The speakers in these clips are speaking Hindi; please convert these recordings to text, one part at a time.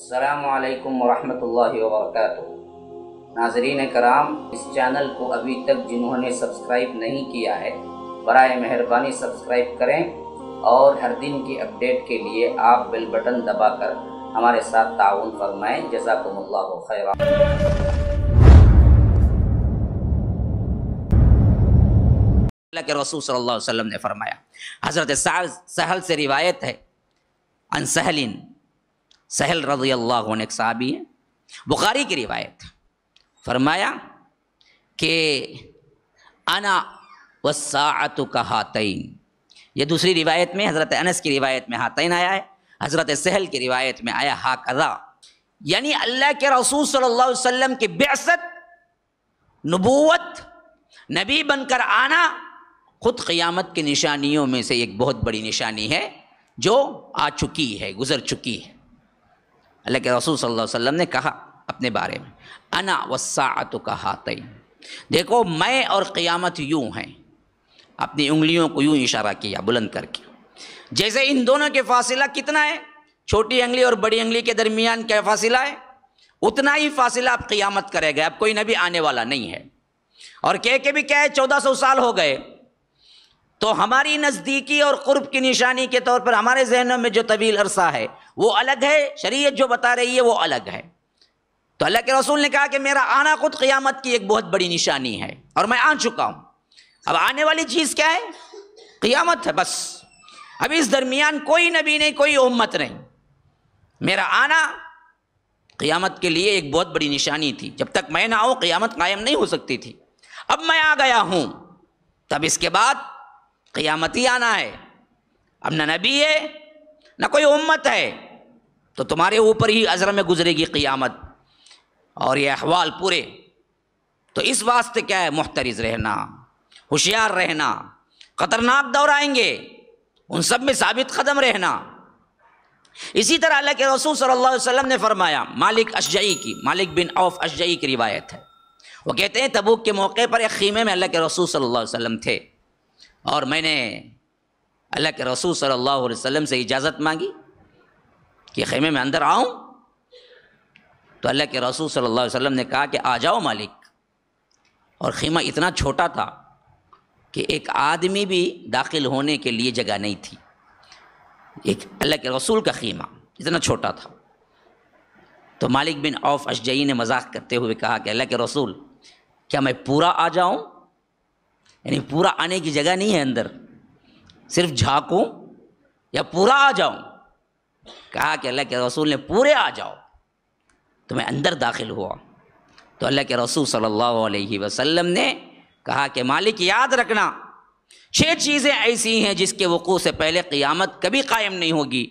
अल्लाम वरहमल वर्क नाजरीन कराम इस चैनल को अभी तक जिन्होंने सब्सक्राइब नहीं किया है बर मेहरबानी सब्सक्राइब करें और हर दिन की अपडेट के लिए आप बेल बटन दबाकर हमारे साथ ताउन फरमाएं जजाकम्ला खैर के रसूल सल्लल्लाहु अलैहि वसल्लम ने फरमाया हज़रत सहल से रिवायत है अन सहलिन सहल रजी अल्लाह एक साहबी हैं बुखारी की रिवायत फरमाया कि अना वसात का हातिन यह दूसरी रिवायत में हज़रत अनस की रिवायत में हातिन आया है हज़रत सहल की रिवायत में आया हा कदा यानी अल्लाह के रसूल सल्लल्लाहु अलैहि वसल्लम की बेसत नबूवत नबी बनकर आना खुद क़यामत की निशानियों में से एक बहुत बड़ी निशानी है जो आ चुकी है गुज़र चुकी है अल्लाह के रसूल सल्लल्लाहु अलैहि वसल्लम ने कहा अपने बारे में अना वसात का हाथई देखो मैं और क़ियामत यूँ हैं अपनी उंगलियों को यूँ इशारा किया बुलंद करके जैसे इन दोनों के फासिला कितना है छोटी उंगली और बड़ी उंगली के दरमियान क्या फासिला है उतना ही फासिला अब क़ियामत करेगा अब कोई नबी आने वाला नहीं है और कह के भी क्या है चौदह सौ साल हो गए तो हमारी नज़दीकी और क़ुर्ब की निशानी के तौर पर हमारे जहनों में जो तवील अरसा है वो अलग है शरीयत जो बता रही है वो अलग है तो अल्लाह के रसूल ने कहा कि मेरा आना खुद क़ियामत की एक बहुत बड़ी निशानी है और मैं आ चुका हूँ अब आने वाली चीज़ क्या है क़ियामत है बस अब इस दरमियान कोई नबी नहीं कोई उम्मत नहीं मेरा आना क़ियामत के लिए एक बहुत बड़ी निशानी थी जब तक मैं ना आऊँ क़ियामत कायम नहीं हो सकती थी अब मैं आ गया हूँ तब इसके बाद क़ियामत ही आना है अब ना नबी है ना कोई उम्मत है तो तुम्हारे ऊपर ही अजर में गुजरेगी क़ियामत और ये अहवाल पूरे तो इस वास्ते क्या है मुहतरज रहना होशियार रहना ख़तरनाक दौर आएंगे उन सब में साबित कदम रहना इसी तरह अल्लाह के रसूल सल्लल्लाहु अलैहि वसल्लम ने फरमाया मालिक अशजई की मालिक बिन औफ अशजई की रिवायत है वो कहते हैं तबूक के मौके पर एक ख़ीमे में अल्लाह के रसूल सल्लल्लाहु अलैहि वसल्लम थे और मैंने अल्लाह के रसूल सल्लल्लाहु अलैहि वसल्लम से इजाज़त मांगी कि खेमे में अंदर आऊँ तो अल्लाह के रसूल सल्लल्लाहु अलैहि वसल्लम ने कहा कि आ जाओ मालिक और खेमा इतना छोटा था कि एक आदमी भी दाखिल होने के लिए जगह नहीं थी एक अल्लाह के रसूल का खीमा इतना छोटा था तो मालिक बिन औफ अशजई ने मजाक करते हुए कहा कि अल्लाह के रसूल क्या मैं पूरा आ जाऊं यानी पूरा आने की जगह नहीं है अंदर सिर्फ झांकूं या पूरा आ जाऊं कहा कि अल्लाह के रसूल ने पूरे आ जाओ तो मैं अंदर दाखिल हुआ तो अल्लाह के रसूल सल्लल्लाहु अलैहि वसल्लम ने कहा कि मालिक याद रखना छह चीज़ें ऐसी हैं जिसके वक़ू से पहले क़ियामत कभी कायम नहीं होगी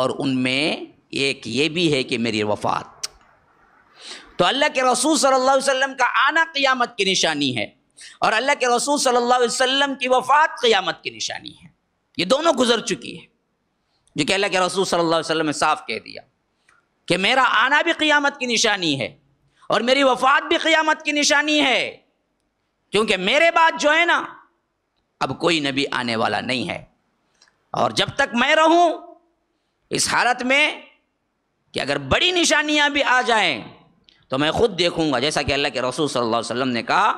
और उनमें एक ये भी है कि मेरी वफ़ात तो अल्लाह के रसूल सल्लल्लाहु अलैहि वसल्लम का आना क़ियामत की निशानी है और अल्लाह के रसूल सल्लल्लाहु अलैहि वसल्लम की वफ़ात क़ियामत की निशानी है ये दोनों गुजर चुकी है जो कि अल्लाह के रसूल सल्लल्लाहु अलैहि वसल्लम ने साफ कह दिया कि मेरा आना भी क़ियामत की निशानी है और मेरी वफात भी क़ियामत की निशानी है क्योंकि मेरे बाद जो है ना अब कोई नबी आने वाला नहीं है और जब तक मैं रहूं इस हालत में कि अगर बड़ी निशानियां भी आ जाएं तो मैं खुद देखूंगा जैसा कि अल्लाह के रसूल सल्लल्लाहु अलैहि वसल्लम ने कहा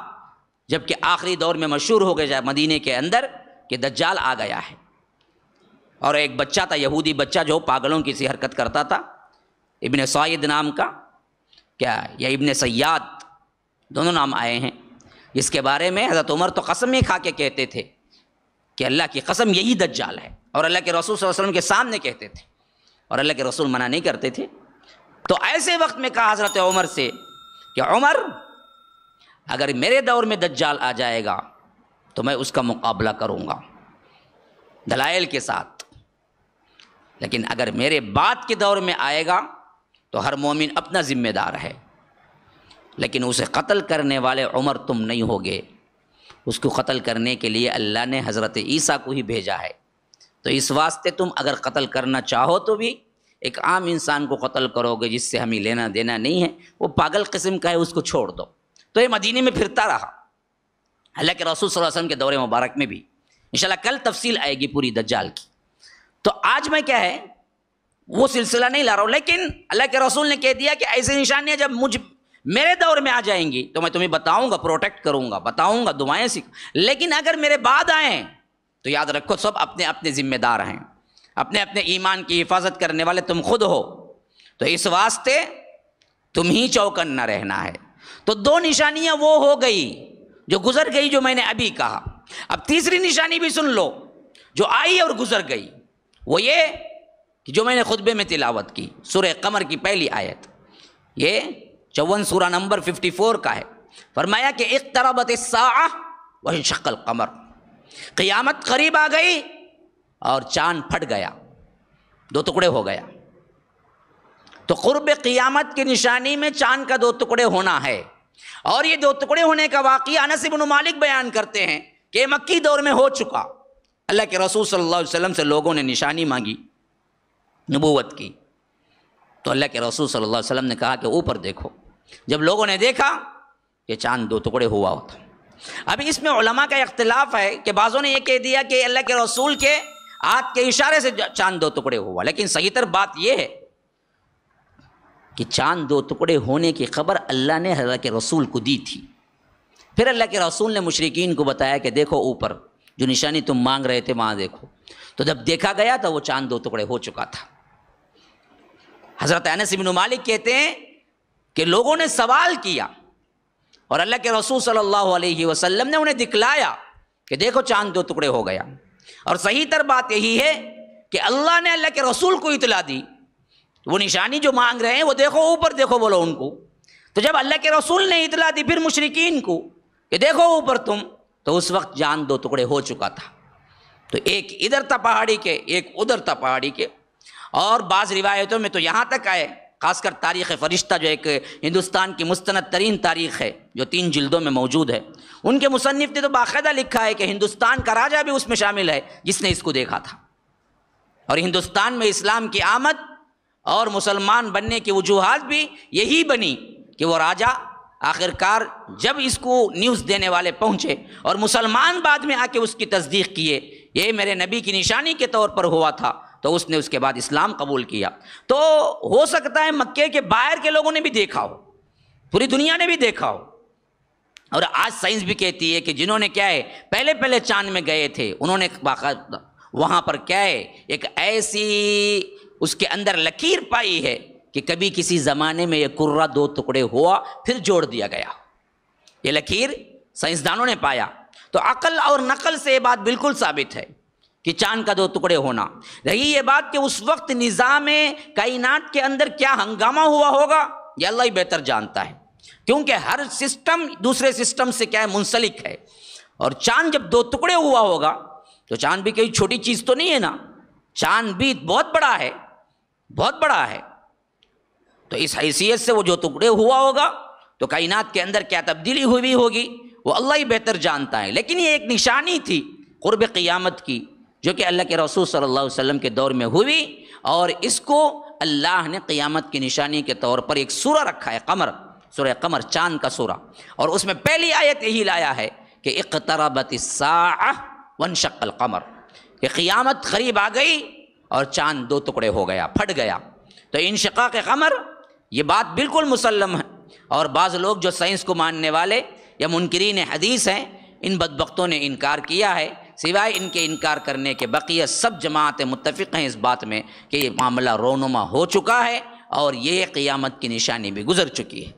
जबकि आखिरी दौर में मशहूर हो गया मदीने के अंदर कि दज्जाल आ गया है और एक बच्चा था यहूदी बच्चा जो पागलों की सी हरकत करता था इबन सैद नाम का क्या या इबन सयाद दोनों नाम आए हैं इसके बारे में हज़रत उमर तो कसम ही खा के कहते थे कि अल्लाह की कसम यही दज्जाल है और अल्लाह के रसूल वसल्लम के सामने कहते थे और अल्लाह के रसूल मना नहीं करते थे तो ऐसे वक्त में कहा हज़रत उमर से कि उमर अगर मेरे दौर में दज्जाल आ जाएगा तो मैं उसका मुकाबला करूँगा दलाइल के साथ लेकिन अगर मेरे बाद के दौर में आएगा तो हर मोमिन अपना ज़िम्मेदार है लेकिन उसे कत्ल करने वाले उमर तुम नहीं होगे उसको कत्ल करने के लिए अल्लाह ने हज़रत ईसा को ही भेजा है तो इस वास्ते तुम अगर कत्ल करना चाहो तो भी एक आम इंसान को कत्ल करोगे जिससे हमें लेना देना नहीं है वो पागल किस्म का है उसको छोड़ दो तो ये मदीने में फिरता रहा हालांकि रसूल वसम के दौरे मुबारक में भी इंशाल्लाह कल तफसील आएगी पूरी दज्जाल की तो आज मैं क्या है वो सिलसिला नहीं ला रहा हूं लेकिन अल्लाह के रसूल ने कह दिया कि ऐसी निशानियां जब मुझ मेरे दौर में आ जाएंगी तो मैं तुम्हें बताऊंगा प्रोटेक्ट करूंगा बताऊंगा दुआएं सीख लेकिन अगर मेरे बाद आए तो याद रखो सब अपने अपने जिम्मेदार हैं अपने अपने ईमान की हिफाजत करने वाले तुम खुद हो तो इस वास्ते तुम ही चौकन न रहना है तो दो निशानियां वो हो गई जो गुजर गई जो मैंने अभी कहा अब तीसरी निशानी भी सुन लो जो आई और गुजर गई वो ये कि जो मैंने खुतबे में तिलावत की सुर कमर की पहली आयत ये चौवन सूरा नंबर 54 का है फरमाया कि एक तरबत वही शक्ल कमर क़यामत करीब आ गई और चांद फट गया दो टुकड़े हो गया तो क़ुरब क़ियामत की निशानी में चांद का दो टुकड़े होना है और ये दो टुकड़े होने का वाक़ अनस बिन मालिक बयान करते हैं कि मक्की दौर में हो चुका अल्लाह के रसूल सल्लल्लाहु अलैहि वसल्लम से लोगों ने निशानी मांगी नबूवत की तो अल्लाह के रसूल सल्लल्लाहु अलैहि वसल्लम ने कहा कि ऊपर देखो जब लोगों ने देखा कि चांद दो टुकड़े हुआ होता अभी इसमें उलमा का इख्तलाफ है कि बाज़ों ने यह कह दिया कि अल्लाह के रसूल के हाथ के इशारे से चांद दो टुकड़े हुआ लेकिन सही तर बात यह है कि चांद दो टुकड़े होने की खबर अल्लाह ने अल्लाह के रसूल को दी थी फिर अल्लाह के रसूल ने मुशरकिन को बताया कि देखो ऊपर जो निशानी तुम मांग रहे थे वहाँ देखो तो जब देखा गया तो वो चांद दो टुकड़े हो चुका था हज़रत अनस बिन मालिक कहते हैं कि लोगों ने सवाल किया और अल्लाह के रसूल सल्लल्लाहु अलैहि वसल्लम ने उन्हें दिखलाया कि देखो चांद दो टुकड़े हो गया और सही तर बात यही है कि अल्लाह ने अल्लाह के रसूल को इतला दी वो निशानी जो मांग रहे हैं वो देखो ऊपर देखो बोलो उनको तो जब अल्लाह के रसूल ने इतला दी फिर मुशरकिन को कि देखो ऊपर तुम तो उस वक्त जान दो टुकड़े हो चुका था तो एक इधर था पहाड़ी के एक उधर था पहाड़ी के और बाज़ रिवायतों में तो यहाँ तक आए खासकर तारीख़ फ़रिश्ता जो एक हिंदुस्तान की मुस्ंद तरीन तारीख़ है जो तीन जिल्दों में मौजूद है उनके मुसनफ़ ने तो बायदा लिखा है कि हिंदुस्तान का राजा भी उसमें शामिल है जिसने इसको देखा था और हिंदुस्तान में इस्लाम की आमद और मुसलमान बनने की वजूहत भी यही बनी कि वो राजा आखिरकार जब इसको न्यूज़ देने वाले पहुँचे और मुसलमान बाद में आके उसकी तस्दीक किए ये मेरे नबी की निशानी के तौर पर हुआ था तो उसने उसके बाद इस्लाम कबूल किया तो हो सकता है मक्के के बाहर के लोगों ने भी देखा हो पूरी दुनिया ने भी देखा हो और आज साइंस भी कहती है कि जिन्होंने क्या है पहले पहले चांद में गए थे उन्होंने वहाँ पर क्या है एक ऐसी उसके अंदर लकीर पाई है कि कभी किसी ज़माने में यह कुर्रा दो टुकड़े हुआ फिर जोड़ दिया गया ये लकीर साइंसदानों ने पाया तो अकल और नकल से ये बात बिल्कुल साबित है कि चांद का दो टुकड़े होना रही ये बात कि उस वक्त निज़ाम कायनात के अंदर क्या हंगामा हुआ होगा ये अल्लाह ही बेहतर जानता है क्योंकि हर सिस्टम दूसरे सिस्टम से क्या है मुंसलिक है और चांद जब दो टुकड़े हुआ होगा तो चांद भी कोई छोटी चीज़ तो नहीं है ना चांद भी बहुत बड़ा है बहुत बड़ा है तो इस हैसियत से वो जो टुकड़े हुआ होगा तो कायनात के अंदर क्या तब्दीली हुई होगी वो अल्लाह ही बेहतर जानता है लेकिन ये एक निशानी थी क़ुरब क़ियामत की जो कि अल्लाह के रसूल सल्लल्लाहु अलैहि वसल्लम के दौर में हुई और इसको अल्लाह ने क़ियामत की निशानी के तौर पर एक सूरा रखा है कमर सुर कमर चांद का सूरा और उसमें पहली आयत यही लाया है कि इकतरबत वन शक्ल कमर कि क़ियामत करीब आ गई और चांद दो टुकड़े हो गया फट गया तो इनशक़ा के कमर ये बात बिल्कुल मुसलम है और बाज़ लोग जो साइंस को मानने वाले या मुनकरीन हदीस हैं इन बदबकतों ने इनकार किया है सिवाय इनके इनकार करने के बकिया सब जमात मुतफ़ हैं इस बात में कि ये मामला रोनुमा हो चुका है और ये क़ियामत की निशानी भी गुजर चुकी है